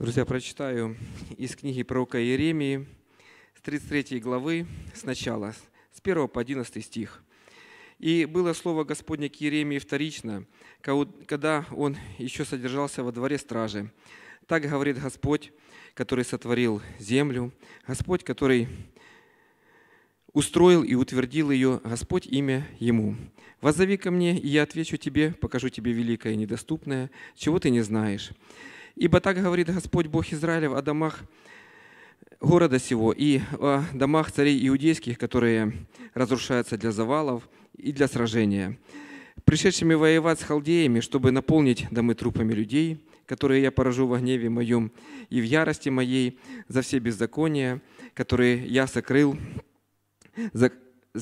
Друзья, прочитаю из книги пророка Иеремии с 33 главы сначала, с 1 по 11 стих. «И было слово Господня к Иеремии вторично, когда он еще содержался во дворе стражи. Так говорит Господь, который сотворил землю, Господь, который устроил и утвердил ее, Господь имя Ему. Воззови ко мне, и я отвечу тебе, покажу тебе великое и недоступное, чего ты не знаешь. Ибо так говорит Господь Бог Израилев о домах города сего и о домах царей иудейских, которые разрушаются для завалов и для сражения, пришедшими воевать с халдеями, чтобы наполнить домы трупами людей, которые я поражу во гневе моем и в ярости моей за все беззакония, которые я сокрыл,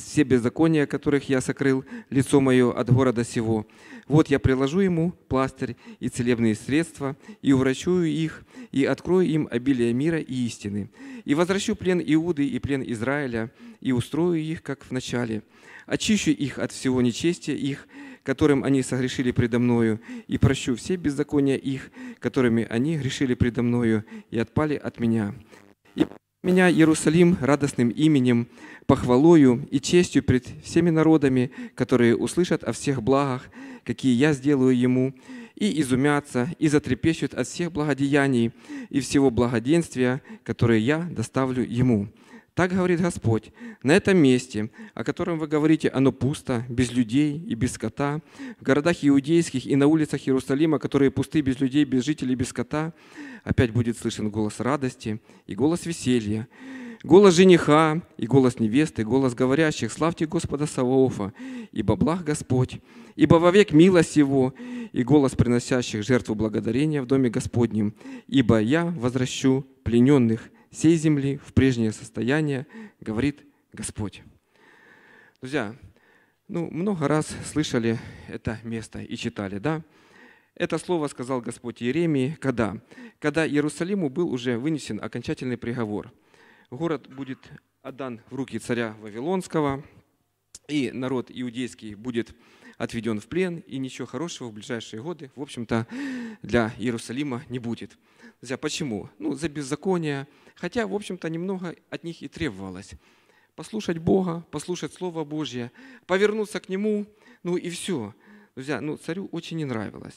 все беззакония, которых я сокрыл лицо мое от города сего. Вот я приложу ему пластырь и целебные средства, и уврачую их, и открою им обилие мира и истины. И возвращу плен Иуды и плен Израиля, и устрою их, как в начале. Очищу их от всего нечестия их, которым они согрешили предо мною, и прощу все беззакония их, которыми они грешили предо мною, и отпали от меня. И меня Иерусалим радостным именем, похвалою и честью пред всеми народами, которые услышат о всех благах, какие я сделаю ему, и изумятся, и затрепещут от всех благодеяний и всего благоденствия, которые я доставлю ему. Так говорит Господь, на этом месте, о котором вы говорите, оно пусто, без людей и без скота, в городах иудейских и на улицах Иерусалима, которые пусты, без людей, без жителей, без скота, опять будет слышен голос радости и голос веселья, голос жениха и голос невесты, голос говорящих, славьте Господа Саваофа, ибо благ Господь, ибо вовек милость Его, и голос приносящих жертву благодарения в доме Господнем, ибо я возвращу плененных всей земли в прежнее состояние, говорит Господь. Друзья, ну, много раз слышали это место и читали, да? Это слово сказал Господь Иеремии, когда? Когда Иерусалиму был уже вынесен окончательный приговор. Город будет отдан в руки царя Вавилонского, и народ иудейский будет отведен в плен, и ничего хорошего в ближайшие годы, в общем-то, для Иерусалима не будет. Друзья, почему? Ну, за беззаконие, хотя, в общем-то, немного от них и требовалось. Послушать Бога, послушать Слово Божье, повернуться к Нему, ну и все. Друзья, ну царю очень не нравилось.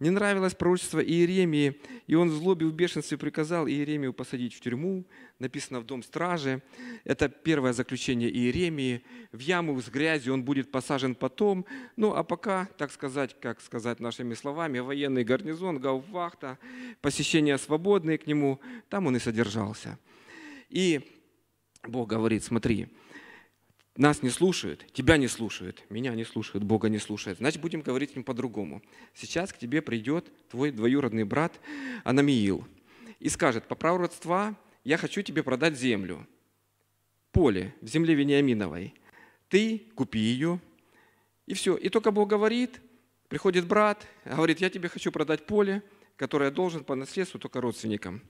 Не нравилось пророчество Иеремии, и он в злобе, в бешенстве приказал Иеремию посадить в тюрьму, написано в дом стражи. Это первое заключение Иеремии. В яму с грязью он будет посажен потом. Ну, а пока, так сказать, как сказать нашими словами, военный гарнизон, гауфвахта, посещение свободные к нему, там он и содержался. И Бог говорит, смотри, нас не слушают, тебя не слушают, меня не слушают, Бога не слушают, значит, будем говорить им по-другому. Сейчас к тебе придет твой двоюродный брат Анамиил и скажет, по праву родства я хочу тебе продать землю, поле в земле Вениаминовой. Ты купи ее, и все. И только Бог говорит, приходит брат, говорит, я тебе хочу продать поле, которое я должен по наследству только родственникам.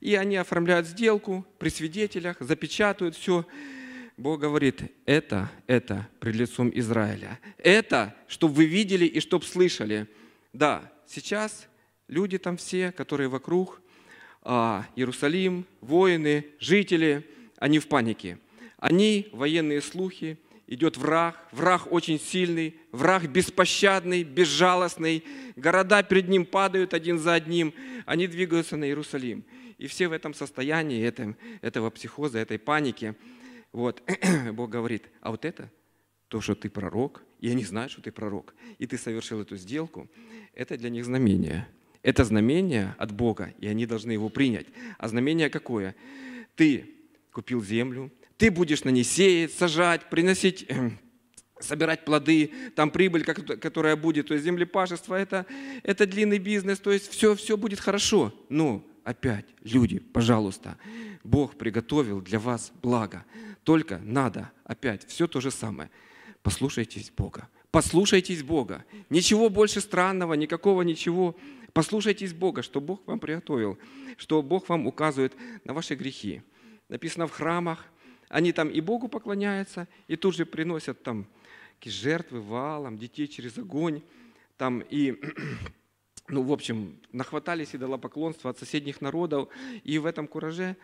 И они оформляют сделку при свидетелях, запечатают все, Бог говорит, это, это пред лицом Израиля. Это, чтобы вы видели и чтобы слышали. Да, сейчас люди там все, которые вокруг, а, Иерусалим, воины, жители, они в панике. Они военные слухи, идет враг, враг очень сильный, враг беспощадный, безжалостный, города перед ним падают один за одним, они двигаются на Иерусалим. И все в этом состоянии, этого психоза, этой паники – вот. Бог говорит, а вот это то, что ты пророк, и они знают, что ты пророк, и ты совершил эту сделку, это для них знамение. Это знамение от Бога, и они должны его принять. А знамение какое? Ты купил землю, ты будешь на ней сеять, сажать, приносить собирать плоды, там прибыль, которая будет, то есть землепашество, это, это длинный бизнес, то есть все, все будет хорошо. Но опять, люди, пожалуйста, Бог приготовил для вас благо. Только надо опять все то же самое. Послушайтесь Бога. Послушайтесь Бога. Ничего больше странного, никакого ничего. Послушайтесь Бога, что Бог вам приготовил, что Бог вам указывает на ваши грехи. Написано в храмах, они там и Богу поклоняются, и тут же приносят там жертвы валом, детей через огонь, там и ну, в общем, нахватались и поклонство от соседних народов, и в этом кураже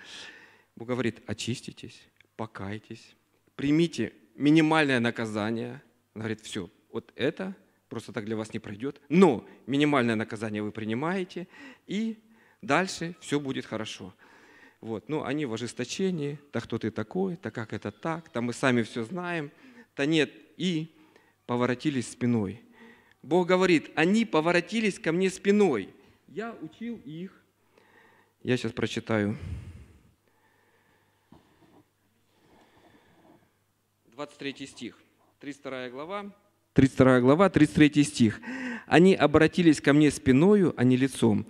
Бог говорит, очиститесь, покайтесь, примите минимальное наказание. Она говорит, все, вот это просто так для вас не пройдет, но минимальное наказание вы принимаете, и дальше все будет хорошо. Вот. Но ну, они в ожесточении, да кто ты такой, да как это так, да мы сами все знаем, да нет, и поворотились спиной. Бог говорит, они поворотились ко мне спиной. Я учил их. Я сейчас прочитаю 23 стих. 32 глава, 32 глава, 33 стих. «Они обратились ко мне спиною, а не лицом.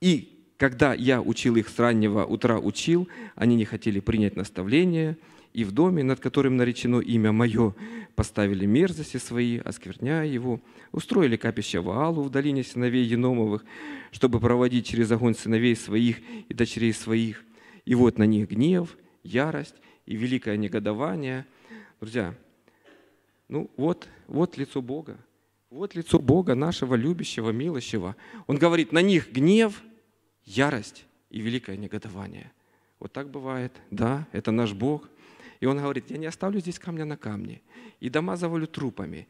И когда я учил их с раннего утра учил, они не хотели принять наставление, и в доме, над которым наречено имя мое, поставили мерзости свои, оскверняя его, устроили капище Ваалу в долине сыновей Еномовых, чтобы проводить через огонь сыновей своих и дочерей своих. И вот на них гнев, ярость и великое негодование – Друзья, ну вот, вот лицо Бога. Вот лицо Бога нашего любящего, милощего. Он говорит, на них гнев, ярость и великое негодование. Вот так бывает, да, это наш Бог. И он говорит, я не оставлю здесь камня на камне, и дома завалю трупами,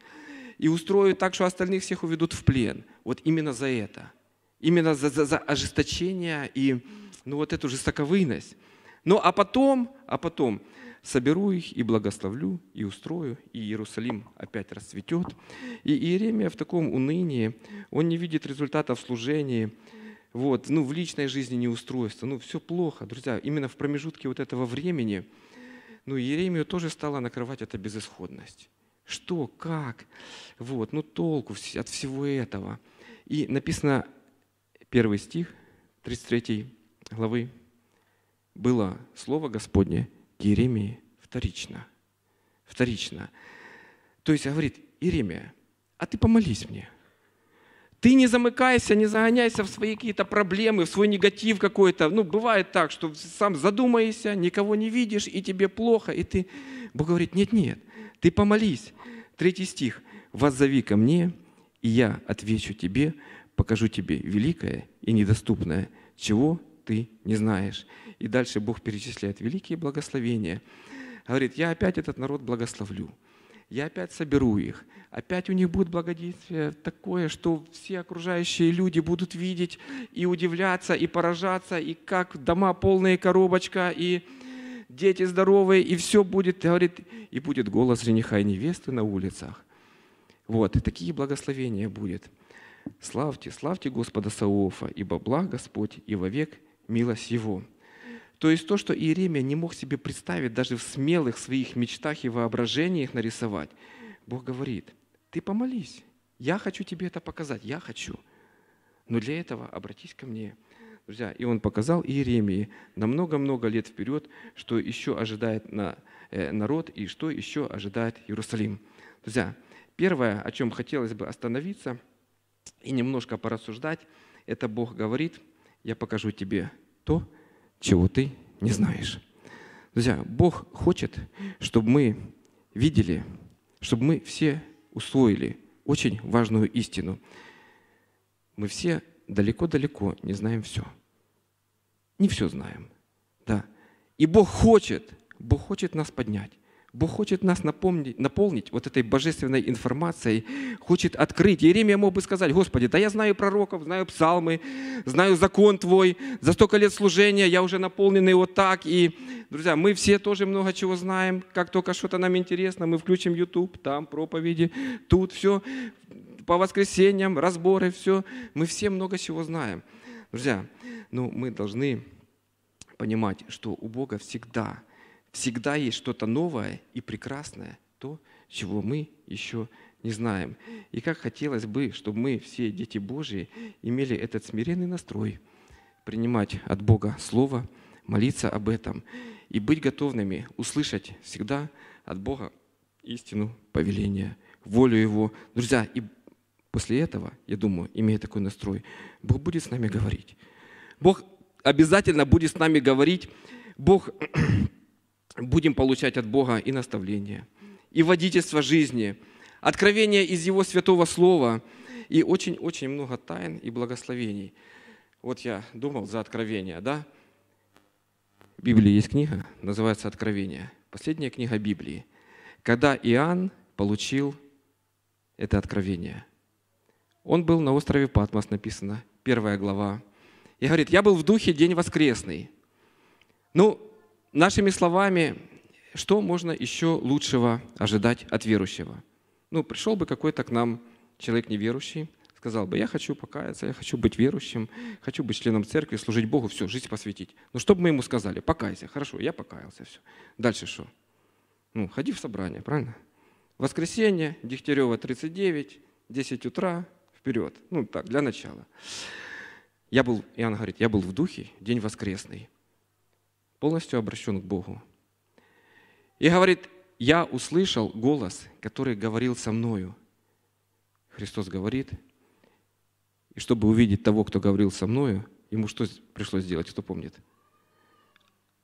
и устрою так, что остальных всех уведут в плен. Вот именно за это. Именно за, за, за ожесточение и ну, вот эту жестоковыность. Ну а потом, а потом, соберу их и благословлю, и устрою, и Иерусалим опять расцветет. И Иеремия в таком унынии, он не видит результата служения вот, ну, в личной жизни неустройство, ну, все плохо, друзья, именно в промежутке вот этого времени, ну, Иеремию тоже стала накрывать эта безысходность. Что, как, вот, ну, толку от всего этого. И написано, первый стих, 33 главы, было слово Господне – к Иеремии вторично. Вторично. То есть говорит, Иеремия, а ты помолись мне. Ты не замыкайся, не загоняйся в свои какие-то проблемы, в свой негатив какой-то. Ну, бывает так, что сам задумаешься, никого не видишь, и тебе плохо, и ты... Бог говорит, нет-нет, ты помолись. Третий стих. «Воззови ко мне, и я отвечу тебе, покажу тебе великое и недоступное, чего ты не знаешь. И дальше Бог перечисляет великие благословения. Говорит, я опять этот народ благословлю. Я опять соберу их. Опять у них будет благодействие такое, что все окружающие люди будут видеть и удивляться, и поражаться, и как дома полные коробочка, и дети здоровые, и все будет, говорит, и будет голос жениха и невесты на улицах. Вот, такие благословения будет. Славьте, славьте Господа Сауофа, ибо благ Господь и вовек милость Его. То есть то, что Иеремия не мог себе представить даже в смелых своих мечтах и воображениях нарисовать, Бог говорит, ты помолись, я хочу тебе это показать, я хочу. Но для этого обратись ко мне. Друзья, и он показал Иеремии на много-много лет вперед, что еще ожидает на, э, народ и что еще ожидает Иерусалим. Друзья, первое, о чем хотелось бы остановиться и немножко порассуждать, это Бог говорит, я покажу тебе то, чего ты не знаешь. Друзья, Бог хочет, чтобы мы видели, чтобы мы все усвоили очень важную истину. Мы все далеко-далеко не знаем все. Не все знаем. Да. И Бог хочет, Бог хочет нас поднять. Бог хочет нас напомнить, наполнить вот этой божественной информацией, хочет открыть. Иеремия мог бы сказать, Господи, да я знаю пророков, знаю псалмы, знаю закон Твой, за столько лет служения я уже наполненный вот так. И, друзья, мы все тоже много чего знаем, как только что-то нам интересно, мы включим YouTube, там проповеди, тут все, по воскресеньям, разборы, все. Мы все много чего знаем. Друзья, ну мы должны понимать, что у Бога всегда – всегда есть что-то новое и прекрасное, то, чего мы еще не знаем. И как хотелось бы, чтобы мы, все дети Божии имели этот смиренный настрой, принимать от Бога Слово, молиться об этом и быть готовными услышать всегда от Бога истину повеления, волю Его. Друзья, и после этого, я думаю, имея такой настрой, Бог будет с нами говорить. Бог обязательно будет с нами говорить. Бог будем получать от Бога и наставления, и водительство жизни, откровение из Его святого слова и очень-очень много тайн и благословений. Вот я думал за откровение, да? В Библии есть книга, называется «Откровение». Последняя книга Библии. Когда Иоанн получил это откровение. Он был на острове Патмос, написано, первая глава. И говорит, я был в духе день воскресный. Ну, Нашими словами, что можно еще лучшего ожидать от верующего? Ну, пришел бы какой-то к нам человек неверующий, сказал бы, я хочу покаяться, я хочу быть верующим, хочу быть членом церкви, служить Богу, все, жизнь посвятить. Ну, что бы мы ему сказали? Покайся, хорошо, я покаялся, все. Дальше что? Ну, ходи в собрание, правильно? Воскресенье, Дегтярева 39, 10 утра, вперед. Ну, так, для начала. Я был, Иоанн говорит, я был в духе, день воскресный полностью обращен к Богу. И говорит, я услышал голос, который говорил со мною. Христос говорит, и чтобы увидеть того, кто говорил со мною, ему что пришлось сделать, кто помнит?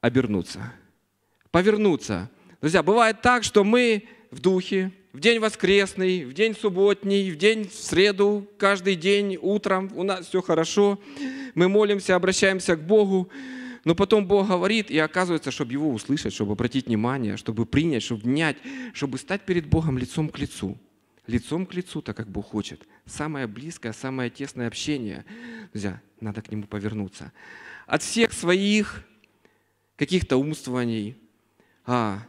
Обернуться. Повернуться. Друзья, бывает так, что мы в духе, в день воскресный, в день субботний, в день в среду, каждый день утром у нас все хорошо. Мы молимся, обращаемся к Богу. Но потом Бог говорит, и оказывается, чтобы его услышать, чтобы обратить внимание, чтобы принять, чтобы внять, чтобы стать перед Богом лицом к лицу. Лицом к лицу, так как Бог хочет. Самое близкое, самое тесное общение. Друзья, надо к нему повернуться. От всех своих каких-то умствований, а,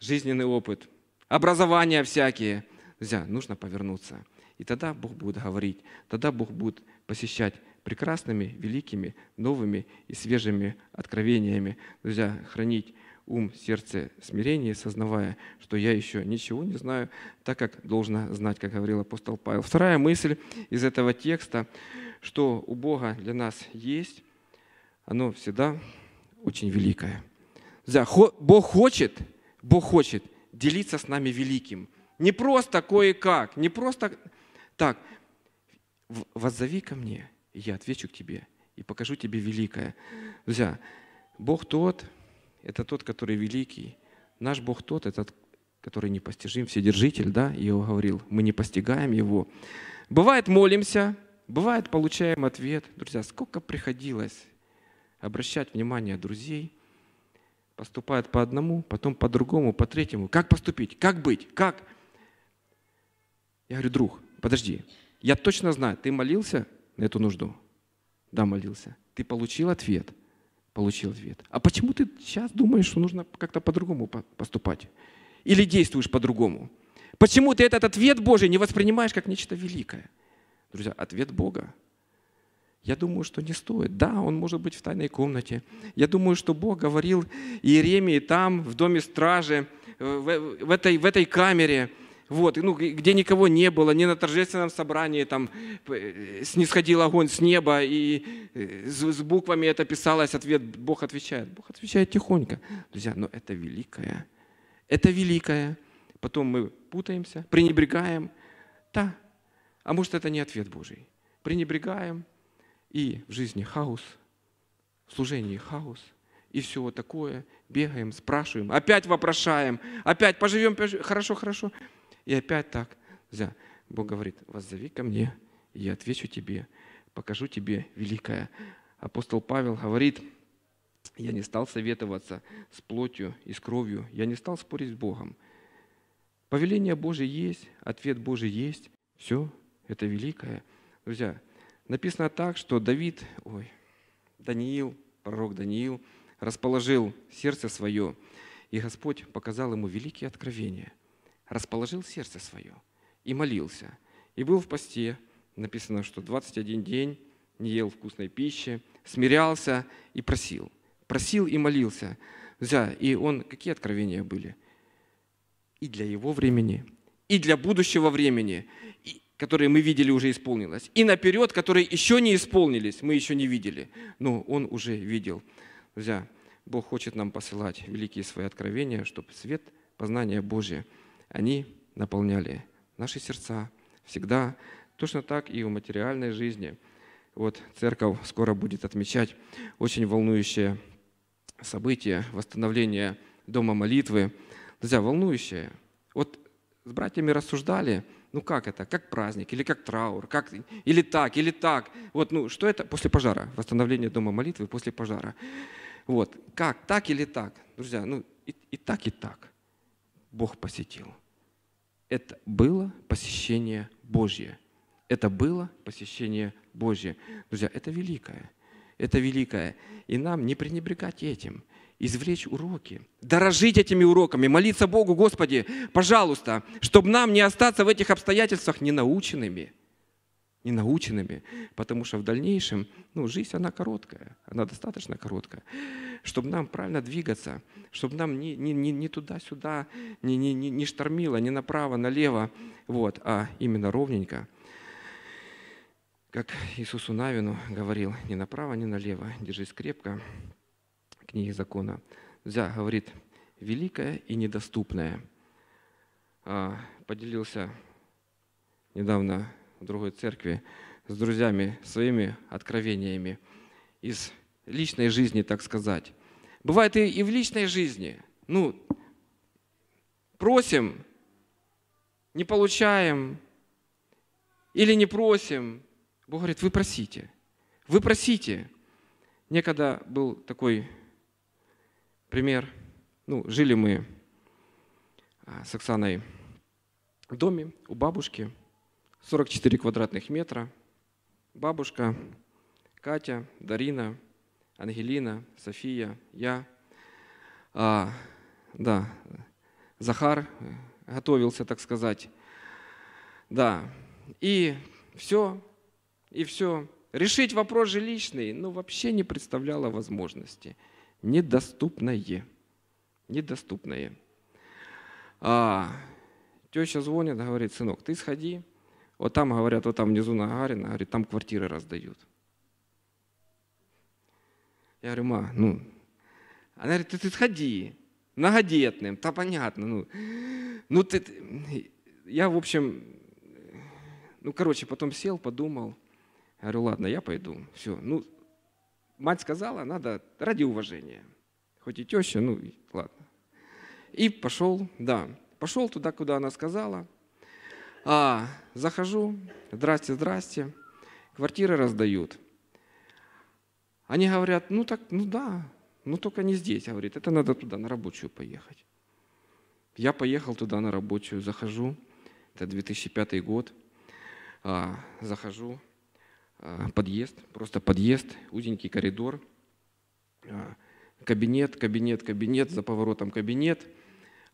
жизненный опыт, образования всякие. Друзья, нужно повернуться. И тогда Бог будет говорить, тогда Бог будет посещать прекрасными, великими, новыми и свежими откровениями. Друзья, хранить ум, сердце, смирение, сознавая, что я еще ничего не знаю, так как должна знать, как говорил апостол Павел. Вторая мысль из этого текста, что у Бога для нас есть, оно всегда очень великое. Друзья, Бог хочет, Бог хочет делиться с нами великим. Не просто кое-как, не просто так. «Воззови ко мне, я отвечу к тебе, и покажу тебе великое. Друзья, Бог тот, это тот, который великий. Наш Бог тот, это который непостижим, вседержитель, да, Его говорил, мы не постигаем Его. Бывает молимся, бывает получаем ответ. Друзья, сколько приходилось обращать внимание друзей, поступают по одному, потом по другому, по третьему. Как поступить? Как быть? Как? Я говорю, друг, подожди, я точно знаю, ты молился, эту нужду? Да, молился. Ты получил ответ? Получил ответ. А почему ты сейчас думаешь, что нужно как-то по-другому поступать? Или действуешь по-другому? Почему ты этот ответ Божий не воспринимаешь как нечто великое? Друзья, ответ Бога. Я думаю, что не стоит. Да, он может быть в тайной комнате. Я думаю, что Бог говорил Иеремии там, в доме стражи, э, в, в, этой, в этой камере – вот, ну, где никого не было, не на торжественном собрании там э, снисходил огонь с неба, и э, с, с буквами это писалось, ответ Бог отвечает. Бог отвечает тихонько. Друзья, но это великое. Это великое. Потом мы путаемся, пренебрегаем. Да, а может это не ответ Божий. Пренебрегаем, и в жизни хаос, в служении хаос – и все вот такое. Бегаем, спрашиваем, опять вопрошаем, опять поживем, поживем. хорошо, хорошо. И опять так. Бог говорит, воззови ко мне, и я отвечу тебе, покажу тебе великое. Апостол Павел говорит, я не стал советоваться с плотью и с кровью, я не стал спорить с Богом. Повеление Божие есть, ответ Божий есть, все это великое. Друзья, написано так, что Давид, ой, Даниил, пророк Даниил, расположил сердце свое, и Господь показал ему великие откровения – расположил сердце свое и молился, и был в посте, написано, что 21 день не ел вкусной пищи, смирялся и просил. Просил и молился. взя и он, какие откровения были? И для его времени, и для будущего времени, и, которые мы видели, уже исполнилось. И наперед, которые еще не исполнились, мы еще не видели. Но он уже видел. взя Бог хочет нам посылать великие свои откровения, чтобы свет познания Божия – они наполняли наши сердца всегда. Точно так и у материальной жизни. Вот церковь скоро будет отмечать очень волнующее событие, восстановления дома молитвы. Друзья, волнующее. Вот с братьями рассуждали, ну как это, как праздник, или как траур, как, или так, или так. Вот, ну что это после пожара, восстановление дома молитвы после пожара. Вот, как, так или так. Друзья, ну и, и так, и так. Бог посетил. Это было посещение Божье. Это было посещение Божье. Друзья, это великое. Это великое. И нам не пренебрегать этим извлечь уроки, дорожить этими уроками, молиться Богу, Господи, пожалуйста, чтобы нам не остаться в этих обстоятельствах ненаученными – и наученными, потому что в дальнейшем ну, жизнь, она короткая, она достаточно короткая, чтобы нам правильно двигаться, чтобы нам не, не, не, не туда-сюда, не, не, не, не штормило, не направо, налево, вот, а именно ровненько. Как Иисусу Навину говорил, не направо, не налево, держись крепко, книги закона. Зя говорит, великое и недоступное. А, поделился недавно в другой церкви с друзьями своими откровениями из личной жизни, так сказать. Бывает и, и в личной жизни. Ну, просим, не получаем или не просим. Бог говорит, вы просите, вы просите. Некогда был такой пример. Ну, жили мы а, с Оксаной в доме у бабушки – 44 квадратных метра. Бабушка, Катя, Дарина, Ангелина, София, я. А, да, Захар э, готовился, так сказать. Да, и все, и все. Решить вопрос жилищный, ну, вообще не представляло возможности. Недоступное. Недоступное. А, теща звонит, говорит, сынок, ты сходи, вот там, говорят, вот там внизу на Гагарина, говорит, там квартиры раздают. Я говорю, ма, ну. Она говорит, ты, ты сходи, многодетным, да понятно. Ну, ну ты, я, в общем, ну, короче, потом сел, подумал. говорю, ладно, я пойду. Все, ну, мать сказала, надо ради уважения. Хоть и теща, ну, ладно. И пошел, да, пошел туда, куда она сказала – а, захожу, здрасте, здрасте, квартиры раздают. Они говорят, ну так, ну да, ну только не здесь, говорит, это надо туда, на рабочую поехать. Я поехал туда на рабочую, захожу, это 2005 год, а, захожу, а, подъезд, просто подъезд, узенький коридор, а, кабинет, кабинет, кабинет, за поворотом кабинет,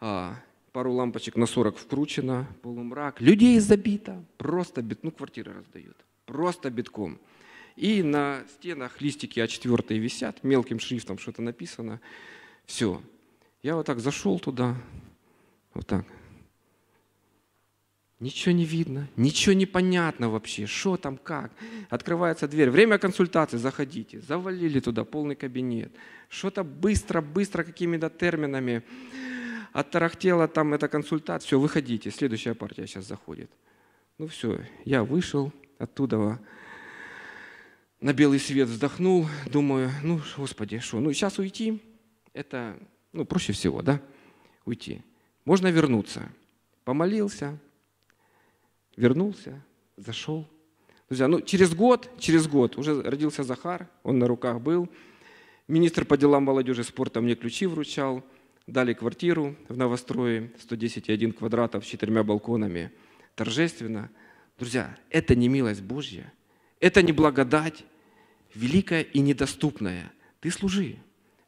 а, пару лампочек на 40 вкручено, полумрак, людей забито, просто бит, ну квартиры раздают, просто битком. И на стенах листики А4 висят, мелким шрифтом что-то написано. Все. Я вот так зашел туда, вот так. Ничего не видно, ничего не понятно вообще, что там, как. Открывается дверь, время консультации, заходите. Завалили туда полный кабинет. Что-то быстро-быстро какими-то терминами оттарахтела там эта консультация, все, выходите, следующая партия сейчас заходит. Ну все, я вышел оттуда, на белый свет вздохнул, думаю, ну, господи, что, ну, сейчас уйти, это, ну, проще всего, да, уйти. Можно вернуться. Помолился, вернулся, зашел. Друзья, ну, через год, через год уже родился Захар, он на руках был. Министр по делам молодежи и спорта мне ключи вручал дали квартиру в новострое, 110,1 квадратов с четырьмя балконами, торжественно. Друзья, это не милость Божья, это не благодать, великая и недоступная. Ты служи.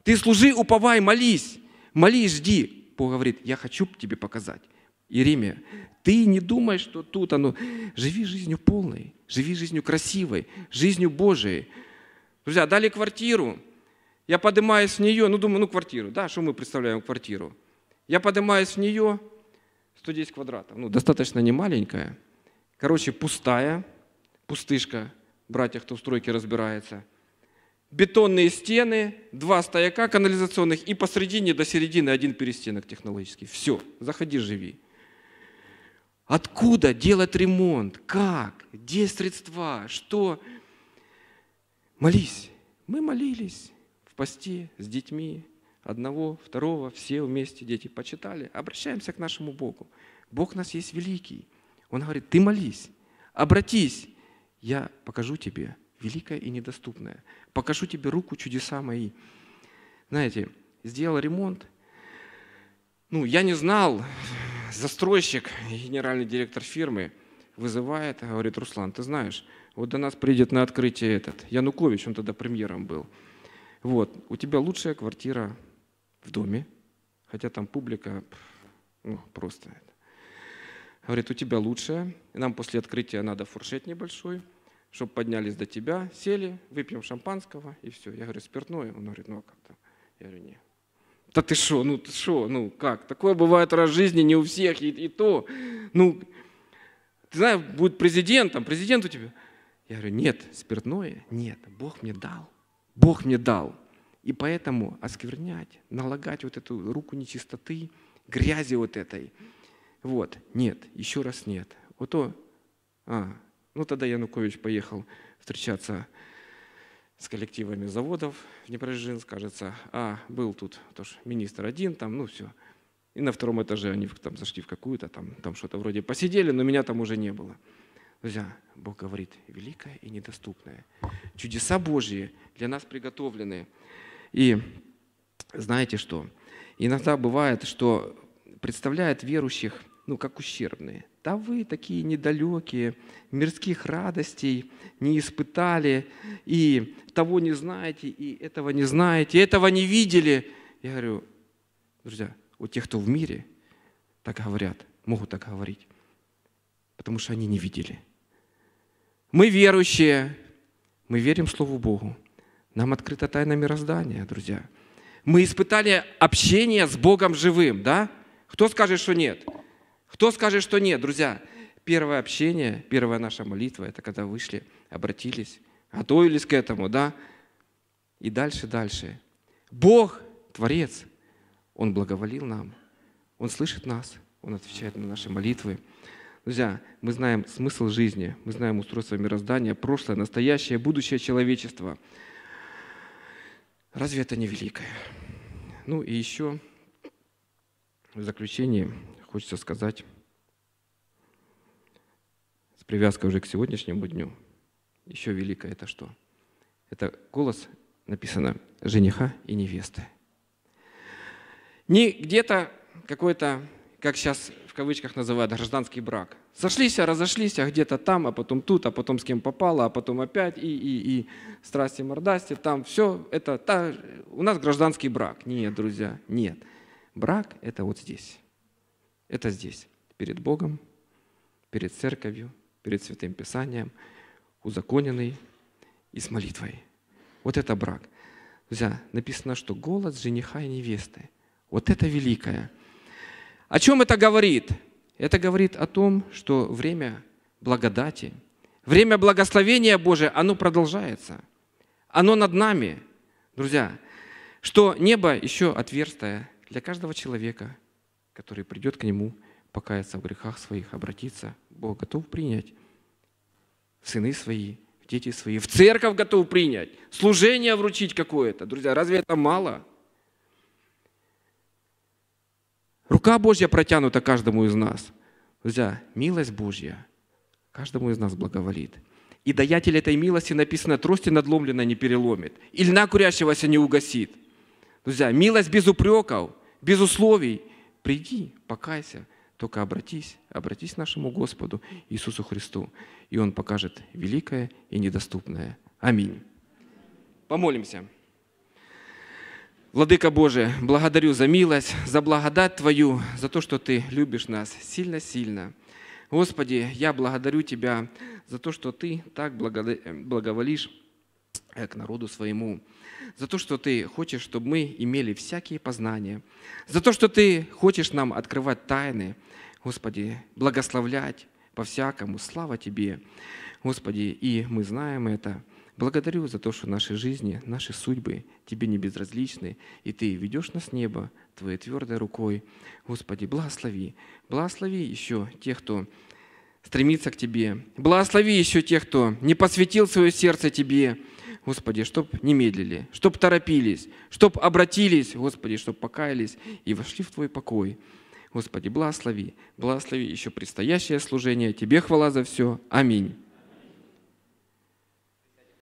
Ты служи, уповай, молись. Молись, жди. Бог говорит, я хочу тебе показать. Иеремия, ты не думай, что тут оно. Живи жизнью полной, живи жизнью красивой, жизнью Божией. Друзья, дали квартиру, я поднимаюсь в нее, ну думаю, ну квартиру, да, что мы представляем квартиру. Я поднимаюсь в нее, 110 квадратов, ну достаточно не маленькая. Короче, пустая, пустышка, братья, кто в стройке разбирается. Бетонные стены, два стояка канализационных и посредине до середины один перестенок технологический. Все, заходи, живи. Откуда делать ремонт? Как? Где средства? Что? Молись. Мы молились посте с детьми, одного, второго, все вместе дети почитали, обращаемся к нашему Богу. Бог нас есть великий. Он говорит, ты молись, обратись, я покажу тебе великое и недоступное. Покажу тебе руку чудеса мои. Знаете, сделал ремонт. Ну, я не знал, застройщик, генеральный директор фирмы вызывает, говорит, Руслан, ты знаешь, вот до нас придет на открытие этот, Янукович, он тогда премьером был. Вот, у тебя лучшая квартира в доме, хотя там публика ну, просто. Говорит, у тебя лучшая, и нам после открытия надо фуршет небольшой, чтобы поднялись до тебя, сели, выпьем шампанского, и все. Я говорю, спиртное? Он говорит, ну а как-то. Я говорю, нет. Да ты что, ну ты что, ну как? Такое бывает раз в жизни, не у всех, и, и то. Ну, ты знаешь, будет президентом, президент у тебя. Я говорю, нет, спиртное? Нет, Бог мне дал. Бог мне дал. И поэтому осквернять, налагать вот эту руку нечистоты, грязи вот этой, вот, нет, еще раз нет. Вот то, а, ну тогда Янукович поехал встречаться с коллективами заводов в Днепродзержинск, кажется, а был тут тоже министр один, там, ну все. И на втором этаже они там зашли в какую-то, там, там что-то вроде посидели, но меня там уже не было. Друзья, Бог говорит, великое и недоступное. Чудеса Божьи для нас приготовлены. И знаете что? Иногда бывает, что представляет верующих ну, как ущербные. Да вы такие недалекие, мирских радостей не испытали, и того не знаете, и этого не знаете, и этого не видели. Я говорю, друзья, у тех, кто в мире, так говорят, могут так говорить, потому что они не видели – мы верующие, мы верим Слову Богу. Нам открыта тайна мироздания, друзья. Мы испытали общение с Богом живым, да? Кто скажет, что нет? Кто скажет, что нет, друзья? Первое общение, первая наша молитва, это когда вышли, обратились, готовились к этому, да? И дальше, дальше. Бог, Творец, Он благоволил нам, Он слышит нас, Он отвечает на наши молитвы. Друзья, мы знаем смысл жизни, мы знаем устройство мироздания, прошлое, настоящее, будущее человечества. Разве это не великое? Ну и еще в заключение хочется сказать с привязкой уже к сегодняшнему дню. Еще великое это что? Это голос, написано, жениха и невесты. Не где-то какой-то как сейчас в кавычках называют, гражданский брак. Сошлись, а разошлись, а где-то там, а потом тут, а потом с кем попало, а потом опять, и, и, и страсти, мордасти, там все это. Та, у нас гражданский брак. Нет, друзья, нет. Брак – это вот здесь. Это здесь, перед Богом, перед Церковью, перед Святым Писанием, узаконенный и с молитвой. Вот это брак. Друзья, написано, что голос жениха и невесты. Вот это великое – о чем это говорит? Это говорит о том, что время благодати, время благословения Божия, оно продолжается. Оно над нами, друзья. Что небо еще отверстие для каждого человека, который придет к нему, покаяться в грехах своих, обратиться. Бог готов принять сыны свои, дети свои, в церковь готов принять, служение вручить какое-то. Друзья, разве это мало? Рука Божья протянута каждому из нас. Друзья, милость Божья каждому из нас благоволит. И даятель этой милости написано, трости надломлена, не переломит, и льна курящегося не угасит. Друзья, милость без упреков, без условий. Приди, покайся, только обратись, обратись к нашему Господу Иисусу Христу, и Он покажет великое и недоступное. Аминь. Помолимся. Владыка Божий, благодарю за милость, за благодать Твою, за то, что Ты любишь нас сильно-сильно. Господи, я благодарю Тебя за то, что Ты так э, благоволишь э, к народу своему, за то, что Ты хочешь, чтобы мы имели всякие познания, за то, что Ты хочешь нам открывать тайны, Господи, благословлять по-всякому, слава Тебе, Господи, и мы знаем это – Благодарю за то, что наши жизни, наши судьбы Тебе не безразличны, и Ты ведешь нас с неба Твоей твердой рукой. Господи, благослови, благослови еще тех, кто стремится к Тебе. Благослови еще тех, кто не посвятил свое сердце Тебе. Господи, чтоб не медлили, чтоб торопились, чтоб обратились, Господи, чтоб покаялись и вошли в Твой покой. Господи, благослови, благослови еще предстоящее служение. Тебе хвала за все. Аминь.